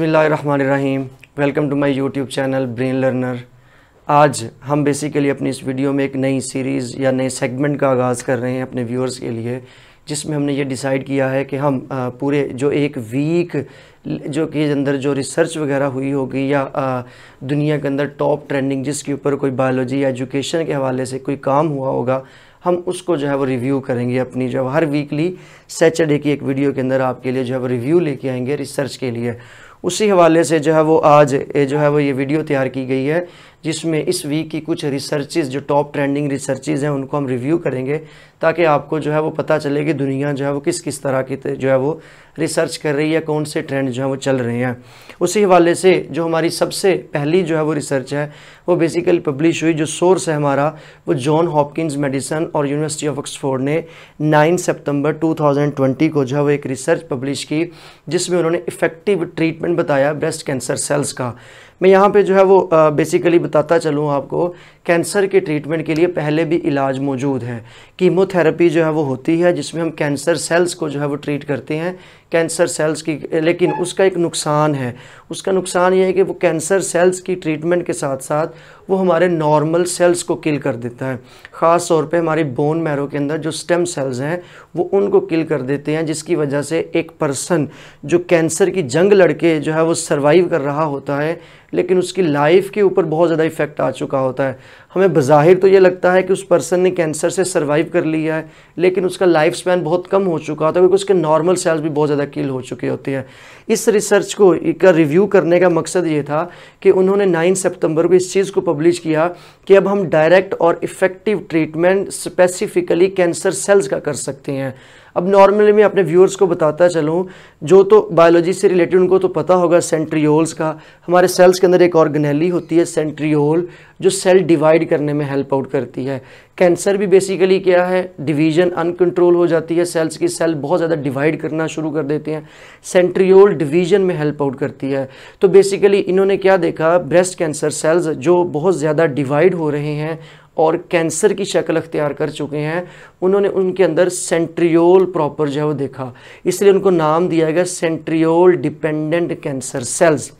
बसमीम welcome to my YouTube channel brain learner आज हम बेसिकली अपनी इस वीडियो में एक नई सीरीज़ या नए सेगमेंट का आगाज़ कर रहे हैं अपने व्यूअर्स के लिए जिसमें हमने ये डिसाइड किया है कि हम पूरे जो एक वीक जो के अंदर जो रिसर्च वगैरह हुई होगी या दुनिया के अंदर टॉप ट्रेंडिंग जिसके ऊपर कोई बायोलॉजी या एजुकेशन के हवाले से कोई काम हुआ होगा हम उसको जो है वो रिव्यू करेंगे अपनी जो हर वीकली सैटरडे की एक वीडियो के अंदर आपके लिए जो है वो रिव्यू लेके आएंगे रिसर्च के लिए उसी हवाले से जो है वो आज जो है वो ये वीडियो तैयार की गई है जिसमें इस वीक की कुछ रिसर्चेज जो टॉप ट्रेंडिंग रिसर्चेज हैं उनको हम रिव्यू करेंगे ताकि आपको जो है वो पता चले कि दुनिया जो है वो किस किस तरह की जो है वो रिसर्च कर रही है कौन से ट्रेंड जो है वो चल रहे हैं उसी हवाले से जो हमारी सबसे पहली जो है वो रिसर्च है वो बेसिकली पब्लिश हुई जो सोर्स है हमारा वो जॉन हॉपकिंस मेडिसन और यूनिवर्सिटी ऑफ ऑक्सफोर्ड ने 9 सितंबर 2020 को जो है वो एक रिसर्च पब्लिश की जिसमें उन्होंने इफ़ेक्टिव ट्रीटमेंट बताया ब्रेस्ट कैंसर सेल्स का मैं यहाँ पे जो है वो बेसिकली बताता चलूँ आपको कैंसर के ट्रीटमेंट के लिए पहले भी इलाज मौजूद है कीमोथेरेपी जो है वो होती है जिसमें हम कैंसर सेल्स को जो है वो ट्रीट करते हैं कैंसर सेल्स की लेकिन उसका एक नुकसान है उसका नुकसान ये है कि वो कैंसर सेल्स की ट्रीटमेंट के साथ साथ वो हमारे नॉर्मल सेल्स को किल कर देता है ख़ास तौर पे हमारी बोन मैरो के अंदर जो स्टेम सेल्स हैं वो उनको किल कर देते हैं जिसकी वजह से एक पर्सन जो कैंसर की जंग लड़के जो है वो सर्वाइव कर रहा होता है लेकिन उसकी लाइफ के ऊपर बहुत ज़्यादा इफेक्ट आ चुका होता है हमें बज़ाहिर तो ये लगता है कि उस पर्सन ने कैंसर से सर्वाइव कर लिया है लेकिन उसका लाइफ स्पैन बहुत कम हो चुका होता है क्योंकि उसके नॉर्मल सेल्स भी बहुत ज़्यादा किल हो चुके होते हैं इस रिसर्च को का रिव्यू करने का मकसद ये था कि उन्होंने 9 सितंबर को इस चीज़ को पब्लिश किया कि अब हम डायरेक्ट और effective treatment specifically cancer cells का कर सकते हैं अब नॉर्मली मैं अपने व्यूअर्स को बताता चलूँ जो तो बायोलॉजी से रिलेटेड उनको तो पता होगा सेंट्रियोल्स का हमारे सेल्स के अंदर एक ऑर्गेनेली होती है सेंट्रियोल जो सेल डिवाइड करने में हेल्प आउट करती है कैंसर भी बेसिकली क्या है डिवीजन अनकंट्रोल हो जाती है सेल्स की सेल बहुत ज़्यादा डिवाइड करना शुरू कर देते हैं सेंट्रियोल डिवीजन में हेल्प आउट करती है तो बेसिकली इन्होंने क्या देखा ब्रेस्ट कैंसर सेल्स जो बहुत ज़्यादा डिवाइड हो रहे हैं और कैंसर की शक्ल अख्तियार कर चुके हैं उन्होंने उनके अंदर सेंट्रियोल प्रॉपर जो है वो देखा इसलिए उनको नाम दिया गया सेंट्रियोल डिपेंडेंट कैंसर सेल्स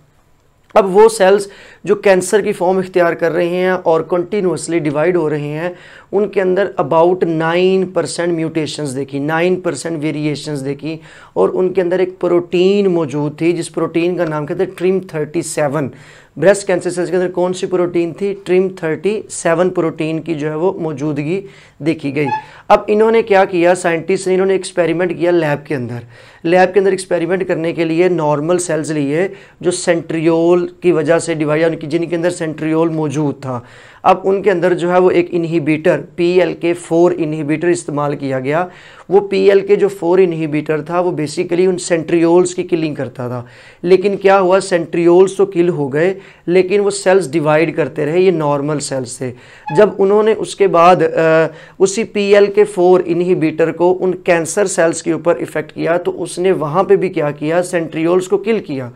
अब वो सेल्स जो कैंसर की फॉर्म इख्तियार कर रहे हैं और कंटिन्यूसली डिवाइड हो रहे हैं उनके अंदर अबाउट नाइन परसेंट म्यूटेशंस देखी नाइन परसेंट वेरिएशन देखी और उनके अंदर एक प्रोटीन मौजूद थी जिस प्रोटीन का नाम कहते हैं trim thirty seven breast cancer cells के अंदर कौन सी प्रोटीन थी ट्रिम थर्टी सेवन प्रोटीन की जो है वो मौजूदगी देखी गई अब इन्होंने क्या किया साइंटिस्ट ने इन्होंने एक्सपेरिमेंट किया लैब के अंदर लैब के अंदर एक्सपेरिमेंट करने के लिए नॉर्मल सेल्स लिए जो सेंट्रियोल की वजह से डिवाइड उनकी जिनके अंदर सेंट्रियोल मौजूद था अब उनके अंदर जो है वो एक inhibitor P L K four inhibitor इस्तेमाल किया गया वो पी एल के जो फोर इनहिबिटर था वो बेसिकली उन सेंट्रियोल्स की किलिंग करता था लेकिन क्या हुआ सेंट्रियोल्स तो किल हो गए लेकिन वो सेल्स डिवाइड करते रहे ये नॉर्मल सेल्स थे जब उन्होंने उसके बाद आ, उसी P L K four inhibitor को उन कैंसर सेल्स के ऊपर इफ़ेक्ट किया तो उसने वहाँ पर भी क्या किया सेंट्रियोल्स को किल किया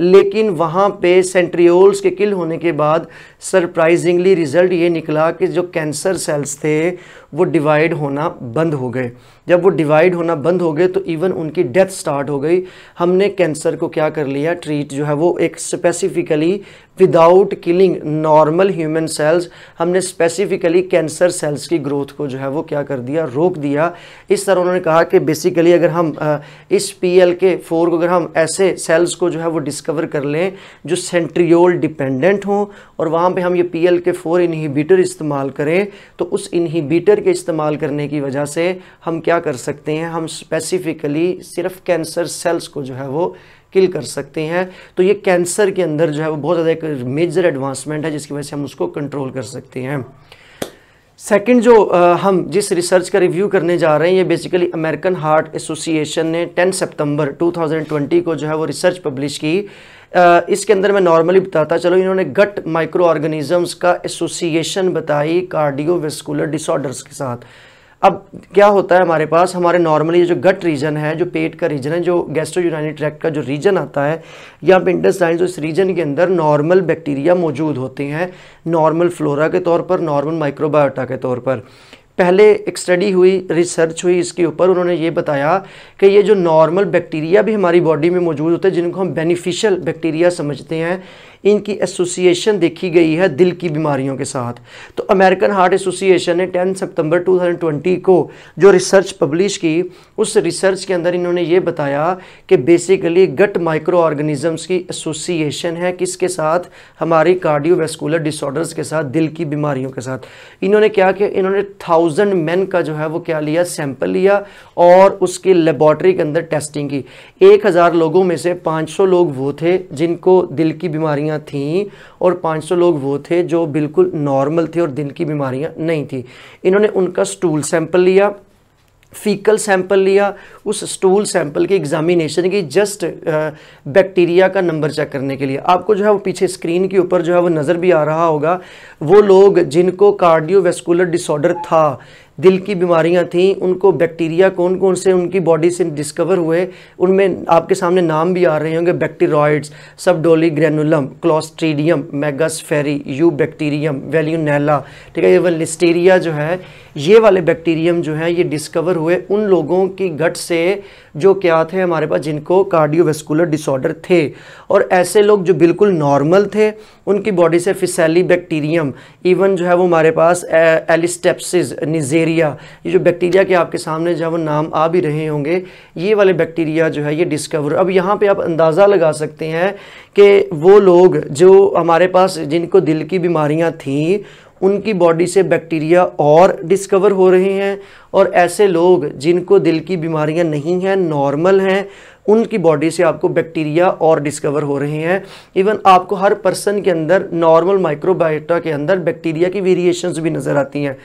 लेकिन वहाँ पे सेंट्रियोल्स के किल होने के बाद सरप्राइजिंगली रिज़ल्ट ये निकला कि जो कैंसर सेल्स थे वो डिवाइड होना बंद हो गए जब वो डिवाइड होना बंद हो गए तो इवन उनकी डेथ स्टार्ट हो गई हमने कैंसर को क्या कर लिया ट्रीट जो है वो एक specifically without killing normal human cells हमने स्पेसिफिकली कैंसर सेल्स की ग्रोथ को जो है वो क्या कर दिया रोक दिया इस तरह उन्होंने कहा कि बेसिकली अगर हम इस पी एल के फोर को अगर हम ऐसे सेल्स को जो है वो डिस्कवर कर लें जो सेंट्रियोल डिपेंडेंट हों और वहाँ पर हम ये P L K four inhibitor इस्तेमाल करें तो उस इन्हीबीटर के इस्तेमाल करने की वजह से हम क्या कर सकते हैं हम स्पेसिफिकली सिर्फ कैंसर सेल्स को जो है वो किल कर सकते हैं तो ये कैंसर के अंदर जो है वो बहुत ज़्यादा एक मेजर एडवांसमेंट है जिसकी वजह से हम उसको कंट्रोल कर सकते हैं सेकंड जो आ, हम जिस रिसर्च का रिव्यू करने जा रहे हैं ये बेसिकली अमेरिकन हार्ट एसोसिएशन ने 10 सितंबर 2020 को जो है वो रिसर्च पब्लिश की आ, इसके अंदर मैं नॉर्मली बताता चलो इन्होंने गट माइक्रो ऑर्गेनिजम्स का एसोसिएशन बताई कार्डियोवेस्कुलर डिसऑर्डर्स के साथ अब क्या होता है हमारे पास हमारे नॉर्मली ये जो गट रीजन है जो पेट का रीजन है जो गैस्ट्रो यूनानी ट्रैक्ट का जो रीजन आता है या पे इंडस्टाइन जो इस रीजन के अंदर नॉर्मल बैक्टीरिया मौजूद होते हैं नॉर्मल फ्लोरा के तौर पर नॉर्मल माइक्रोबायोटा के तौर पर पहले एक स्टडी हुई रिसर्च हुई इसके ऊपर उन्होंने ये बताया कि ये जो नॉर्मल बैक्टीरिया भी हमारी बॉडी में मौजूद होते हैं जिनको हम बेनिफिशियल बैक्टीरिया समझते हैं इनकी एसोसिएशन देखी गई है दिल की बीमारियों के साथ तो अमेरिकन हार्ट एसोसिएशन ने 10 सितंबर 2020 को जो रिसर्च पब्लिश की उस रिसर्च के अंदर इन्होंने ये बताया कि बेसिकली गट माइक्रो ऑर्गेनिजम्स की एसोसिएशन है किसके साथ हमारी कार्डियोवेस्कुलर डिसऑर्डर्स के साथ दिल की बीमारियों के साथ इन्होंने क्या किया इन्होंने थाउजेंड मैन का जो है वो क्या लिया सैंपल लिया और उसकी लेबॉर्ट्री के अंदर टेस्टिंग की एक हज़ार लोगों में से पाँच लोग वो थे जिनको दिल की बीमारियाँ बीमारियां थीं और 500 लोग वो थे जो बिल्कुल नॉर्मल थे और दिल की बीमारियां नहीं थी इन्होंने उनका स्टूल सैंपल लिया फीकल सैंपल लिया उस स्टूल सैंपल की एग्जामिनेशन की जस्ट बैक्टीरिया का नंबर चेक करने के लिए आपको जो है वो पीछे स्क्रीन के ऊपर जो है वो नज़र भी आ रहा होगा वो लोग जिनको कार्डियोवेस्कुलर डिसऑर्डर था दिल की बीमारियां थी उनको बैक्टीरिया कौन कौन से उनकी बॉडी से डिस्कवर हुए उनमें आपके सामने नाम भी आ रहे होंगे bacteroides subdoligranulum clostridium megasphaera eubacterium veillonella ठीक है ये लिस्टीरिया जो है ये वाले बैक्टीरियम जो है ये डिस्कवर हुए उन लोगों की गट से जो क्या थे हमारे पास जिनको कार्डियोवेस्कुलर डिसऑर्डर थे और ऐसे लोग जो बिल्कुल नॉर्मल थे उनकी बॉडी से फिसैली बैक्टीरियम इवन जो है वो हमारे पास एलिस्टेप्सिस निजे बैक्टीरिया ये जो बैक्टीरिया के आपके सामने जब नाम आ भी रहे होंगे ये वाले बैक्टीरिया जो है ये डिस्कवर अब यहाँ पे आप अंदाज़ा लगा सकते हैं कि वो लोग जो हमारे पास जिनको दिल की बीमारियाँ थीं उनकी बॉडी से बैक्टीरिया और डिस्कवर हो रहे हैं और ऐसे लोग जिनको दिल की बीमारियाँ नहीं हैं नॉर्मल हैं उनकी बॉडी से आपको बैक्टीरिया और डिस्कवर हो रहे हैं इवन आपको हर पर्सन के अंदर नॉर्मल माइक्रोबायोटा के अंदर बैक्टीरिया की वेरिएशंस भी नज़र आती हैं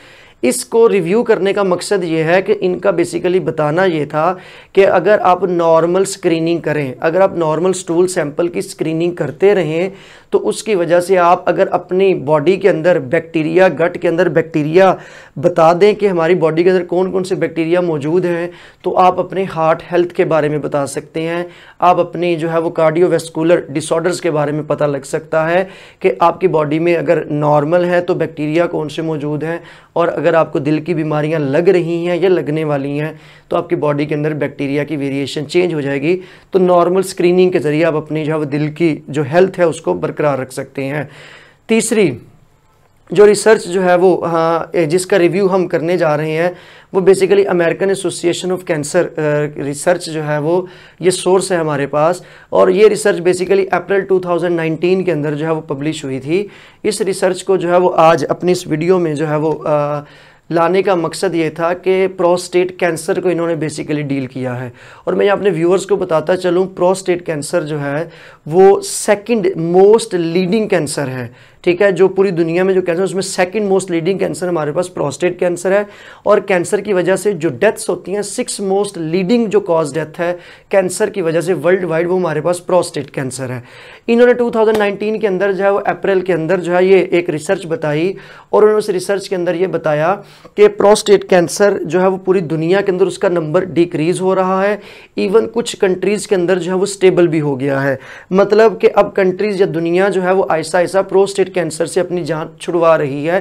इसको रिव्यू करने का मकसद ये है कि इनका बेसिकली बताना ये था कि अगर आप नॉर्मल स्क्रीनिंग करें अगर आप नॉर्मल स्टूल सैंपल की स्क्रीनिंग करते रहें तो उसकी वजह से आप अगर अपनी बॉडी के अंदर बैक्टीरिया गट के अंदर बैक्टीरिया बता दें कि हमारी बॉडी के अंदर कौन कौन से बैक्टीरिया मौजूद हैं तो आप अपने हार्ट हेल्थ के बारे में बता सकते हैं आप अपनी जो है वो कार्डियोवेस्कुलर डिसऑर्डर्स के बारे में पता लग सकता है कि आपकी बॉडी में अगर नॉर्मल है तो बैक्टीरिया कौन से मौजूद हैं और अगर आपको दिल की बीमारियाँ लग रही हैं या लगने वाली हैं तो आपकी बॉडी के अंदर बैक्टीरिया की वेरिएशन चेंज हो जाएगी तो नॉर्मल स्क्रीनिंग के ज़रिए आप अपनी जो है वो दिल की जो हेल्थ है उसको बर बरकरार रख सकते हैं तीसरी जो रिसर्च जो है वो हाँ जिसका रिव्यू हम करने जा रहे हैं वो basically American association of cancer research जो है वो ये सोर्स है हमारे पास और ये रिसर्च बेसिकली अप्रैल 2019 के अंदर जो है वो पब्लिश हुई थी इस रिसर्च को जो है वो आज अपनी इस वीडियो में जो है वो आ, लाने का मकसद ये था कि प्रोस्टेट कैंसर को इन्होंने बेसिकली डील किया है और मैं अपने व्यूअर्स को बताता चलूँ प्रोस्टेट कैंसर जो है वो सेकंड मोस्ट लीडिंग कैंसर है ठीक है जो पूरी दुनिया में जो कैंसर उसमें सेकंड मोस्ट लीडिंग कैंसर हमारे पास प्रोस्टेट कैंसर है और कैंसर की वजह से जो डेथ्स होती हैं सिक्स मोस्ट लीडिंग जो कॉज डेथ है कैंसर की वजह से वर्ल्ड वाइड वो हमारे पास प्रोस्टेट कैंसर है इन्होंने 2019 के अंदर जो है वो अप्रैल के अंदर जो है ये एक रिसर्च बताई और उन्होंने उस रिसर्च के अंदर ये बताया कि प्रोस्टेट कैंसर जो है वो पूरी दुनिया के अंदर उसका नंबर डिक्रीज़ हो रहा है इवन कुछ कंट्रीज़ के अंदर जो है वो स्टेबल भी हो गया है मतलब कि अब कंट्रीज़ या दुनिया जो है वो ऐसा ऐसा प्रोस्टेट कैंसर से अपनी जान छुड़वा रही है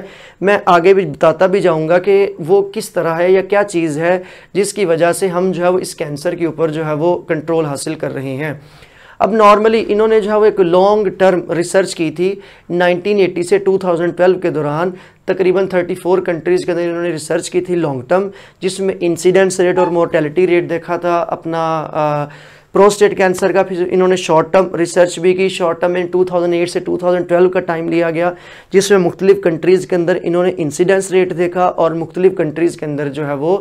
मैं आगे भी बताता भी जाऊँगा कि वो किस तरह है या क्या चीज़ है जिसकी वजह से हम जो है वो इस कैंसर के ऊपर जो है वो कंट्रोल हासिल कर रहे हैं अब नॉर्मली इन्होंने जो है वो एक लॉन्ग टर्म रिसर्च की थी 1980 से 2012 के दौरान तकरीबन 34 कंट्रीज़ के अंदर इन्होंने रिसर्च की थी लॉन्ग टर्म जिसमें इंसिडेंस रेट और मोर्टेलिटी रेट देखा था अपना आ, प्रोस्टेट कैंसर का फिर इन्होंने शॉर्ट टर्म रिसर्च भी की शॉर्ट टर्म इन 2008 से 2012 का टाइम लिया गया जिसमें मुख्तलिफ कंट्रीज़ के अंदर इन्होंने इंसिडेंस रेट देखा और मुख्तलिफ कंट्रीज़ के अंदर जो है वो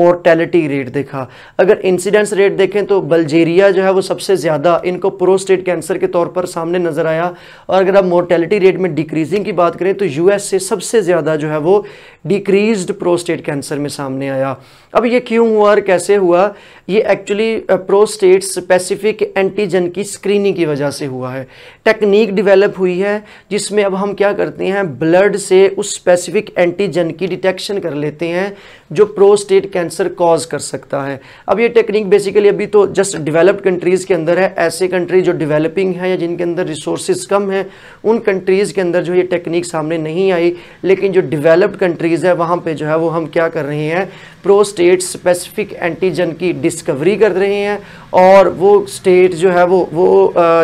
मोर्टेलिटी रेट देखा अगर इंसिडेंस रेट देखें तो बल्जेरिया जो है वो सबसे ज़्यादा इनको प्रोस्टेट कैंसर के तौर पर सामने नज़र आया और अगर आप मोर्टेलिटी रेट में डिक्रीजिंग की बात करें तो एस से सबसे ज़्यादा जो है वो डिक्रीज प्रोस्टेट कैंसर में सामने आया अब ये क्यों हुआ और कैसे हुआ ये actually prostate uh, specific antigen की स्क्रीनिंग की वजह से हुआ है टेक्निक डिवेलप हुई है जिसमें अब हम क्या करते हैं ब्लड से उस स्पेसिफिक एंटीजन की डिटेक्शन कर लेते हैं जो प्रोस्टेट कैंसर कॉज कर सकता है अब ये टेक्निक बेसिकली अभी तो जस्ट डेवलप्ड कंट्रीज़ के अंदर है ऐसे कंट्री जो डेवलपिंग है या जिनके अंदर रिसोर्स कम है उन कंट्रीज़ के अंदर जो ये टेक्निक सामने नहीं आई लेकिन जो डेवलप्ड कंट्रीज़ है वहाँ पे जो है वो हम क्या कर रहे हैं प्रोस्टेट स्पेसिफिक एंटीजन की डिस्कवरी कर रहे हैं और और वो स्टेट जो है वो वो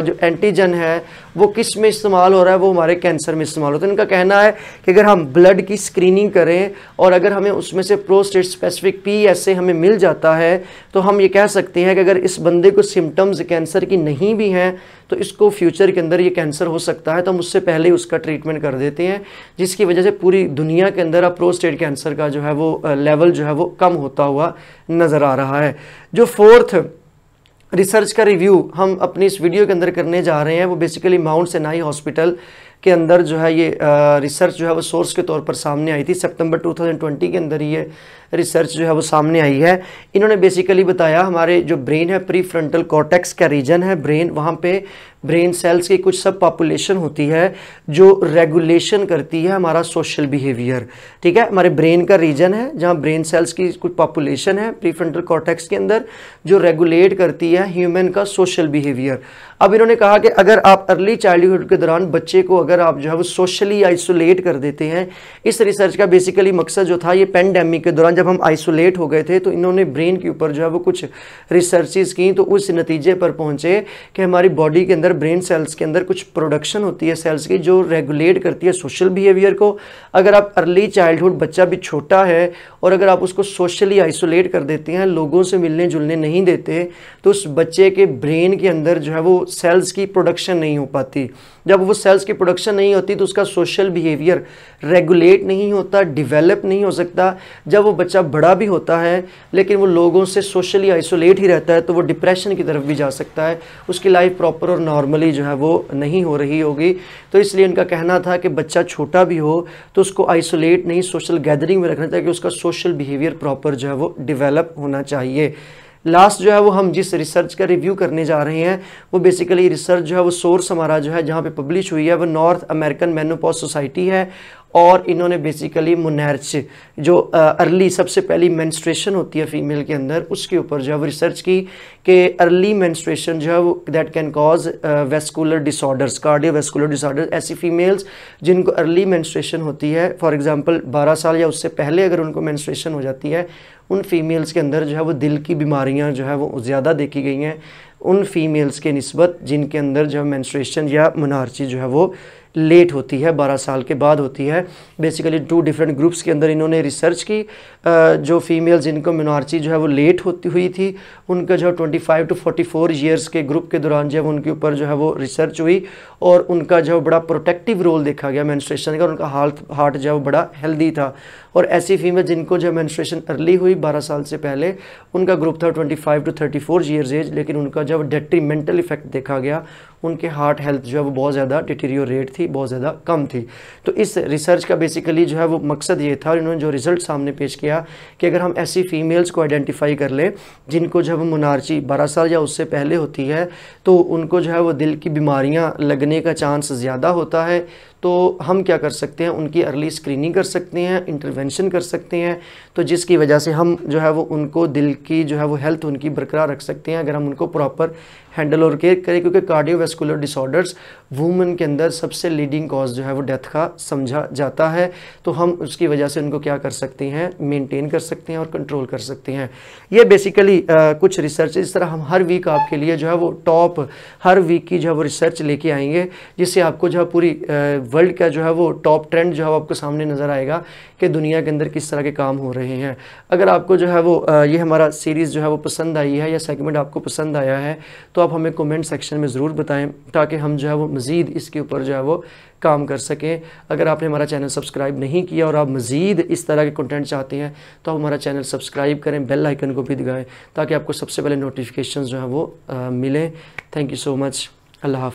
जो एंटीजन है वो किस में इस्तेमाल हो रहा है वो हमारे कैंसर में इस्तेमाल होता है तो इनका कहना है कि अगर हम ब्लड की स्क्रीनिंग करें और अगर हमें उसमें से prostate specific P S A हमें मिल जाता है तो हम ये कह सकते हैं कि अगर इस बंदे को सिम्टम्स कैंसर की नहीं भी हैं तो इसको फ्यूचर के अंदर ये कैंसर हो सकता है तो हम उससे पहले ही उसका ट्रीटमेंट कर देते हैं जिसकी वजह से पूरी दुनिया के अंदर अब प्रोस्टेट कैंसर का जो है वो लेवल जो है वो कम होता हुआ नज़र आ रहा है जो फोर्थ रिसर्च का रिव्यू हम अपनी इस वीडियो के अंदर करने जा रहे हैं वो बेसिकली माउंट सेनाई हॉस्पिटल के अंदर जो है ये रिसर्च जो है वो सोर्स के तौर पर सामने आई थी सितंबर 2020 के अंदर ही ये रिसर्च जो है वो सामने आई है इन्होंने बेसिकली बताया हमारे जो ब्रेन है प्री फ्रंटल कॉटेक्स का रीजन है ब्रेन वहाँ पे ब्रेन सेल्स की कुछ सब पॉपुलेशन होती है जो रेगुलेशन करती है हमारा सोशल बिहेवियर ठीक है हमारे ब्रेन का रीजन है जहाँ ब्रेन सेल्स की कुछ पॉपुलेशन है फ्रंटल कॉटेक्स के अंदर जो रेगुलेट करती है ह्यूमन का सोशल बिहेवियर अब इन्होंने कहा कि अगर आप अर्ली चाइल्डहुड के दौरान बच्चे को अगर आप जो है वो सोशली आइसोलेट कर देते हैं इस रिसर्च का बेसिकली मकसद जो था ये पेंडेमिक के दौरान जब हम आइसोलेट हो गए थे तो इन्होंने ब्रेन के ऊपर जो है वो कुछ रिसर्चेज की तो उस नतीजे पर पहुंचे कि हमारी बॉडी के अंदर ब्रेन सेल्स के अंदर कुछ प्रोडक्शन होती है सेल्स की जो रेगुलेट करती है सोशल बिहेवियर को अगर आप अर्ली चाइल्डहुड बच्चा भी छोटा है और अगर आप उसको सोशली आइसोलेट कर देते हैं लोगों से मिलने जुलने नहीं देते तो उस बच्चे के ब्रेन के अंदर जो है वो सेल्स की प्रोडक्शन नहीं हो पाती जब वो सेल्स की प्रोडक्शन नहीं होती तो उसका सोशल बिहेवियर रेगुलेट नहीं होता डिवेलप नहीं हो सकता जब वो बच्चा बड़ा भी होता है लेकिन वो लोगों से सोशली आइसोलेट ही रहता है तो वो डिप्रेशन की तरफ भी जा सकता है उसकी लाइफ प्रॉपर और नॉर्मली जो है वो नहीं हो रही होगी तो इसलिए इनका कहना था कि बच्चा छोटा भी हो तो उसको आइसोलेट नहीं सोशल गैदरिंग में रखना चाहिए उसका सोशल बिहेवियर प्रॉपर जो है वो डिवेलप होना चाहिए लास्ट जो है वो हम जिस रिसर्च का रिव्यू करने जा रहे हैं वो बेसिकली रिसर्च जो है वो सोर्स हमारा जो है जहाँ पे पब्लिश हुई है वो नॉर्थ अमेरिकन मेनोपॉज सोसाइटी है और इन्होंने बेसिकली मुनैर्च जो अर्ली सबसे पहली मैंस्ट्रेशन होती है फीमेल के अंदर उसके ऊपर जो है वो रिसर्च की कि अर्ली मैंस्ट्रेशन जो है वो that can cause vascular disorders cardiovascular disorder ऐसी फीमेल्स जिनको अर्ली मैंस्ट्रेशन होती है फॉर एग्जांपल 12 साल या उससे पहले अगर उनको मैंस्ट्रेशन हो जाती है उन फीमेल्स के अंदर जो है वो दिल की बीमारियाँ जो है वो ज़्यादा देखी गई हैं उन फीमेल्स के नस्बत जिनके अंदर जो है मैंस्ट्रेशन या मनारची जो है वो लेट होती है 12 साल के बाद होती है बेसिकली टू डिफरेंट ग्रुप्स के अंदर इन्होंने रिसर्च की जो फीमेल्स जिनको मिनार्ची जो है वो लेट होती हुई थी उनका जो है twenty five to forty four years के ग्रुप के दौरान जब उनके ऊपर जो है वो रिसर्च हुई और उनका जो है बड़ा प्रोटेक्टिव रोल देखा गया मैंस्ट्रेशन का उनका हार्ट हार्ट जो है वो बड़ा हेल्दी था और ऐसी फीमेल जिनको जो मैंस्ट्रेशन अर्ली हुई बारह साल से पहले उनका ग्रुप था twenty five to thirty four years age लेकिन उनका जब डेट्रीमेंटल इफेक्ट देखा गया उनके हार्ट हेल्थ जो है वो बहुत ज़्यादा डिटेरियोरेट थी थी बहुत ज़्यादा कम थी तो इस रिसर्च का बेसिकली जो है वो मकसद ये था और इन्होंने जो रिज़ल्ट सामने पेश किया कि अगर हम ऐसी फ़ीमेल्स को आइडेंटिफाई कर लें जिनको जब मुनारची बारह साल या उससे पहले होती है तो उनको जो है वो दिल की बीमारियाँ लगने का चांस ज़्यादा होता है तो हम क्या कर सकते हैं उनकी अर्ली स्क्रीनिंग कर सकते हैं इंटरवेंशन कर सकते हैं तो जिसकी वजह से हम जो है वो उनको दिल की जो है वो हेल्थ उनकी बरकरार रख सकते हैं अगर हम उनको प्रॉपर हैंडल और केयर करें क्योंकि कार्डियोवेस्कुलर डिसऑर्डर्स वुमेन के अंदर सबसे लीडिंग कॉज जो है वो डेथ का समझा जाता है तो हम उसकी वजह से उनको क्या कर सकते हैं मेनटेन कर सकते हैं और कंट्रोल कर सकते हैं ये बेसिकली आ, कुछ रिसर्च इस तरह हम हर वीक आपके लिए जो है वो टॉप हर वीक की जो है वो रिसर्च लेके आएंगे जिससे आपको जो है पूरी वर्ल्ड का जो है वो टॉप ट्रेंड जो है वो आपको सामने नज़र आएगा कि दुनिया के अंदर किस तरह के काम हो रहे हैं अगर आपको जो है वो ये हमारा सीरीज़ जो है वो पसंद आई है या सेगमेंट आपको पसंद आया है तो आप हमें कमेंट सेक्शन में ज़रूर बताएं ताकि हम जो है वो मज़ीद इसके ऊपर जो है वो काम कर सकें अगर आपने हमारा चैनल सब्सक्राइब नहीं किया और आप मज़ीद इस तरह के कंटेंट चाहते हैं तो आप हमारा चैनल सब्सक्राइब करें बेल आइकन को भी दिखाएँ ताकि आपको सबसे पहले नोटिफिकेशन जो है वो मिलें thank you so much Allah